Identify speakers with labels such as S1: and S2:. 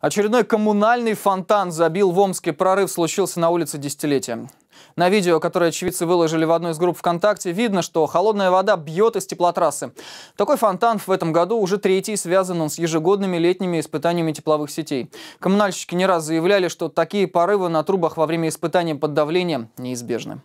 S1: Очередной коммунальный фонтан забил в Омске. Прорыв случился на улице Десятилетия. На видео, которое очевидцы выложили в одной из групп ВКонтакте, видно, что холодная вода бьет из теплотрассы. Такой фонтан в этом году уже третий, связан он с ежегодными летними испытаниями тепловых сетей. Коммунальщики не раз заявляли, что такие порывы на трубах во время испытаний под давлением неизбежны.